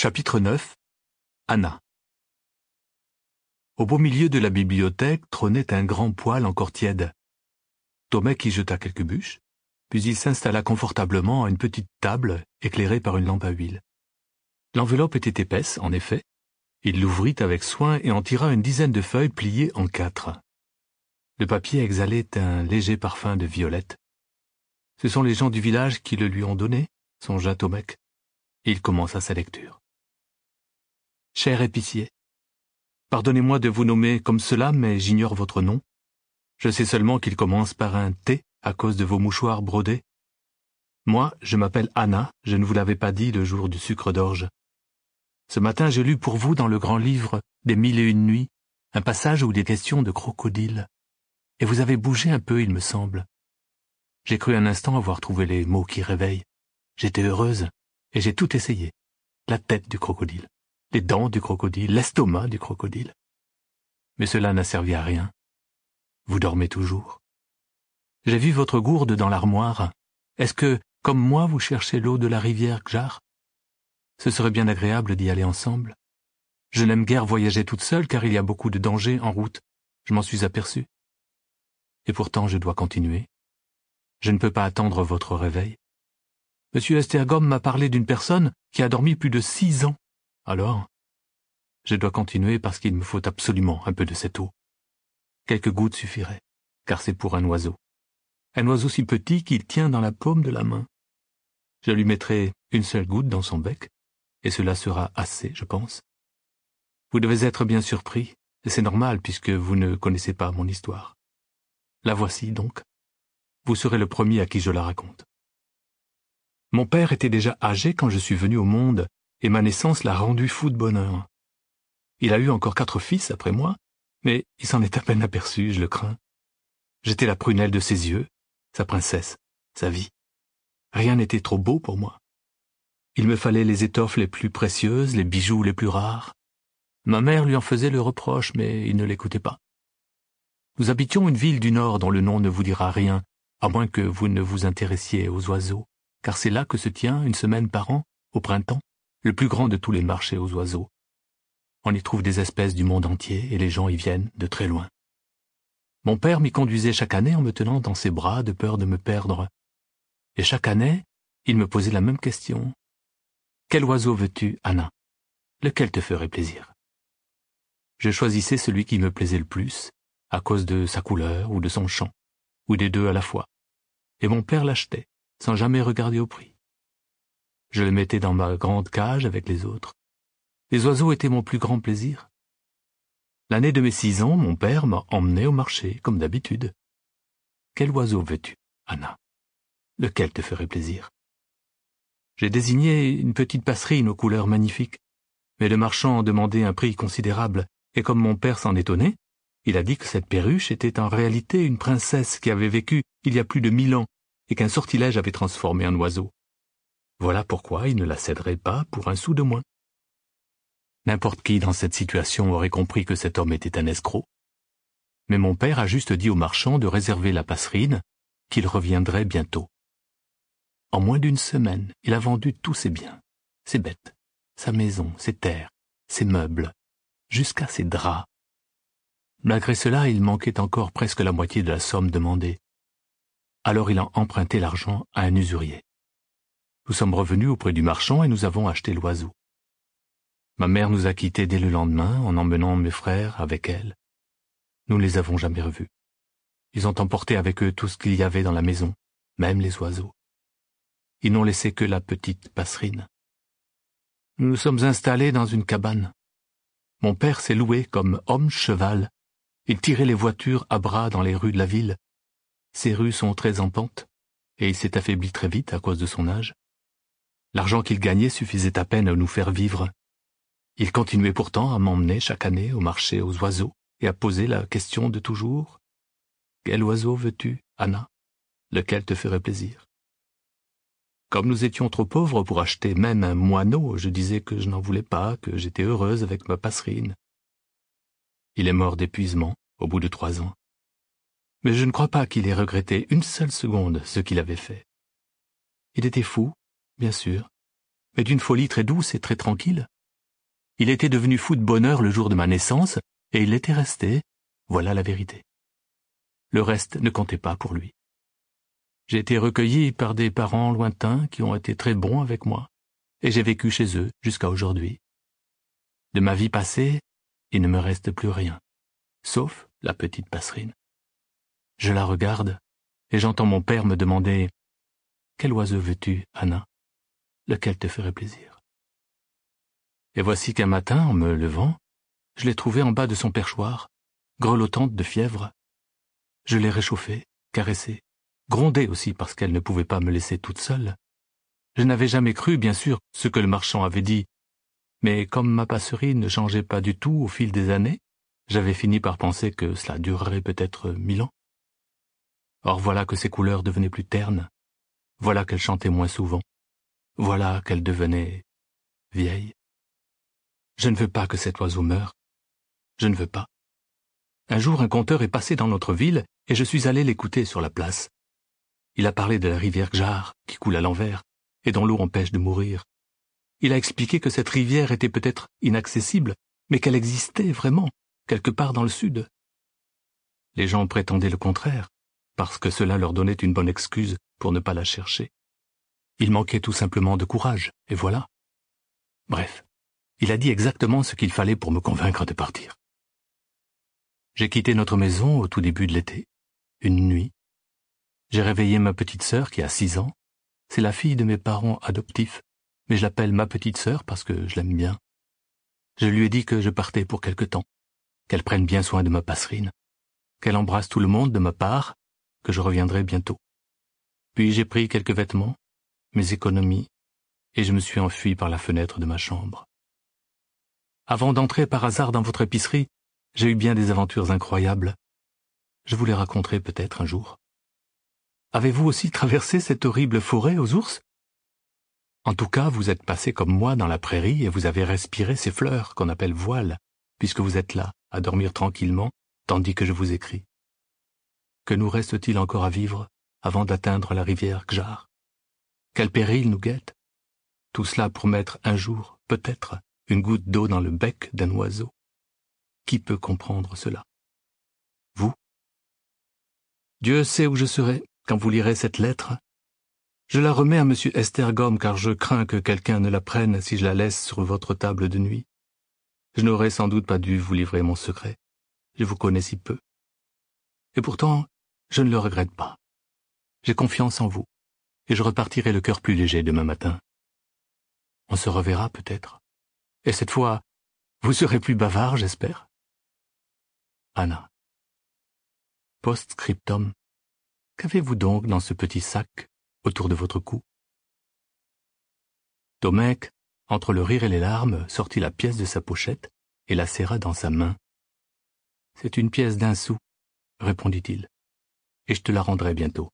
Chapitre 9 Anna Au beau milieu de la bibliothèque trônait un grand poêle encore tiède. Tomek y jeta quelques bûches, puis il s'installa confortablement à une petite table éclairée par une lampe à huile. L'enveloppe était épaisse, en effet. Il l'ouvrit avec soin et en tira une dizaine de feuilles pliées en quatre. Le papier exhalait un léger parfum de violette. Ce sont les gens du village qui le lui ont donné, songea Tomek. Il commença sa lecture. Cher épicier, pardonnez-moi de vous nommer comme cela, mais j'ignore votre nom. Je sais seulement qu'il commence par un T à cause de vos mouchoirs brodés. Moi, je m'appelle Anna, je ne vous l'avais pas dit le jour du sucre d'orge. Ce matin, j'ai lu pour vous dans le grand livre des mille et une nuits un passage où il est question de crocodile. Et vous avez bougé un peu, il me semble. J'ai cru un instant avoir trouvé les mots qui réveillent. J'étais heureuse, et j'ai tout essayé. La tête du crocodile les dents du crocodile, l'estomac du crocodile. Mais cela n'a servi à rien. Vous dormez toujours. J'ai vu votre gourde dans l'armoire. Est-ce que, comme moi, vous cherchez l'eau de la rivière Gjar Ce serait bien agréable d'y aller ensemble. Je n'aime guère voyager toute seule car il y a beaucoup de dangers en route. Je m'en suis aperçu. Et pourtant, je dois continuer. Je ne peux pas attendre votre réveil. Monsieur Estergom m'a parlé d'une personne qui a dormi plus de six ans alors, je dois continuer parce qu'il me faut absolument un peu de cette eau. Quelques gouttes suffiraient, car c'est pour un oiseau. Un oiseau si petit qu'il tient dans la paume de la main. Je lui mettrai une seule goutte dans son bec, et cela sera assez, je pense. Vous devez être bien surpris, et c'est normal puisque vous ne connaissez pas mon histoire. La voici donc. Vous serez le premier à qui je la raconte. Mon père était déjà âgé quand je suis venu au monde, et ma naissance l'a rendu fou de bonheur. Il a eu encore quatre fils après moi, mais il s'en est à peine aperçu, je le crains. J'étais la prunelle de ses yeux, sa princesse, sa vie. Rien n'était trop beau pour moi. Il me fallait les étoffes les plus précieuses, les bijoux les plus rares. Ma mère lui en faisait le reproche, mais il ne l'écoutait pas. Nous habitions une ville du Nord dont le nom ne vous dira rien, à moins que vous ne vous intéressiez aux oiseaux, car c'est là que se tient, une semaine par an, au printemps, le plus grand de tous les marchés aux oiseaux. On y trouve des espèces du monde entier et les gens y viennent de très loin. Mon père m'y conduisait chaque année en me tenant dans ses bras de peur de me perdre. Et chaque année, il me posait la même question. Quel oiseau veux-tu, Anna Lequel te ferait plaisir Je choisissais celui qui me plaisait le plus, à cause de sa couleur ou de son chant, ou des deux à la fois. Et mon père l'achetait, sans jamais regarder au prix. Je le mettais dans ma grande cage avec les autres. Les oiseaux étaient mon plus grand plaisir. L'année de mes six ans, mon père m'a emmené au marché, comme d'habitude. Quel oiseau veux-tu, Anna Lequel te ferait plaisir J'ai désigné une petite passerine aux couleurs magnifiques, mais le marchand en demandait un prix considérable, et comme mon père s'en étonnait, il a dit que cette perruche était en réalité une princesse qui avait vécu il y a plus de mille ans, et qu'un sortilège avait transformé en oiseau. Voilà pourquoi il ne la céderait pas pour un sou de moins. N'importe qui dans cette situation aurait compris que cet homme était un escroc. Mais mon père a juste dit au marchand de réserver la passerine, qu'il reviendrait bientôt. En moins d'une semaine, il a vendu tous ses biens, ses bêtes, sa maison, ses terres, ses meubles, jusqu'à ses draps. Malgré cela, il manquait encore presque la moitié de la somme demandée. Alors il a emprunté l'argent à un usurier. Nous sommes revenus auprès du marchand et nous avons acheté l'oiseau. Ma mère nous a quittés dès le lendemain en emmenant mes frères avec elle. Nous ne les avons jamais revus. Ils ont emporté avec eux tout ce qu'il y avait dans la maison, même les oiseaux. Ils n'ont laissé que la petite passerine. Nous nous sommes installés dans une cabane. Mon père s'est loué comme homme-cheval. Il tirait les voitures à bras dans les rues de la ville. Ces rues sont très en pente, et il s'est affaibli très vite à cause de son âge. L'argent qu'il gagnait suffisait à peine à nous faire vivre. Il continuait pourtant à m'emmener chaque année au marché aux oiseaux et à poser la question de toujours. Quel oiseau veux-tu, Anna Lequel te ferait plaisir Comme nous étions trop pauvres pour acheter même un moineau, je disais que je n'en voulais pas, que j'étais heureuse avec ma passerine. Il est mort d'épuisement au bout de trois ans. Mais je ne crois pas qu'il ait regretté une seule seconde ce qu'il avait fait. Il était fou, bien sûr, mais d'une folie très douce et très tranquille. Il était devenu fou de bonheur le jour de ma naissance, et il l'était resté, voilà la vérité. Le reste ne comptait pas pour lui. J'ai été recueilli par des parents lointains qui ont été très bons avec moi, et j'ai vécu chez eux jusqu'à aujourd'hui. De ma vie passée, il ne me reste plus rien, sauf la petite passerine. Je la regarde, et j'entends mon père me demander Quel oiseau veux-tu, Anna lequel te ferait plaisir. Et voici qu'un matin, en me levant, je l'ai trouvée en bas de son perchoir, grelottante de fièvre. Je l'ai réchauffée, caressée, grondée aussi parce qu'elle ne pouvait pas me laisser toute seule. Je n'avais jamais cru, bien sûr, ce que le marchand avait dit, mais comme ma passerie ne changeait pas du tout au fil des années, j'avais fini par penser que cela durerait peut-être mille ans. Or voilà que ses couleurs devenaient plus ternes, voilà qu'elle chantait moins souvent, voilà qu'elle devenait vieille. Je ne veux pas que cet oiseau meure. Je ne veux pas. Un jour, un conteur est passé dans notre ville et je suis allé l'écouter sur la place. Il a parlé de la rivière Gjar qui coule à l'envers et dont l'eau empêche de mourir. Il a expliqué que cette rivière était peut-être inaccessible, mais qu'elle existait vraiment, quelque part dans le sud. Les gens prétendaient le contraire, parce que cela leur donnait une bonne excuse pour ne pas la chercher. Il manquait tout simplement de courage, et voilà. Bref, il a dit exactement ce qu'il fallait pour me convaincre de partir. J'ai quitté notre maison au tout début de l'été, une nuit. J'ai réveillé ma petite sœur qui a six ans. C'est la fille de mes parents adoptifs, mais je l'appelle ma petite sœur parce que je l'aime bien. Je lui ai dit que je partais pour quelque temps, qu'elle prenne bien soin de ma passerine, qu'elle embrasse tout le monde de ma part, que je reviendrai bientôt. Puis j'ai pris quelques vêtements, mes économies, et je me suis enfui par la fenêtre de ma chambre. Avant d'entrer par hasard dans votre épicerie, j'ai eu bien des aventures incroyables. Je vous les raconterai peut-être un jour. Avez-vous aussi traversé cette horrible forêt aux ours En tout cas, vous êtes passé comme moi dans la prairie et vous avez respiré ces fleurs qu'on appelle voiles, puisque vous êtes là, à dormir tranquillement, tandis que je vous écris. Que nous reste-t-il encore à vivre avant d'atteindre la rivière Kjar quel péril nous guette Tout cela pour mettre un jour, peut-être, une goutte d'eau dans le bec d'un oiseau. Qui peut comprendre cela Vous Dieu sait où je serai quand vous lirez cette lettre. Je la remets à M. Estergom car je crains que quelqu'un ne la prenne si je la laisse sur votre table de nuit. Je n'aurais sans doute pas dû vous livrer mon secret. Je vous connais si peu. Et pourtant, je ne le regrette pas. J'ai confiance en vous et je repartirai le cœur plus léger demain matin. On se reverra peut-être. Et cette fois, vous serez plus bavard, j'espère. Anna. Post-scriptum. Qu'avez-vous donc dans ce petit sac autour de votre cou Tomek, entre le rire et les larmes, sortit la pièce de sa pochette et la serra dans sa main. C'est une pièce d'un sou, répondit-il, et je te la rendrai bientôt.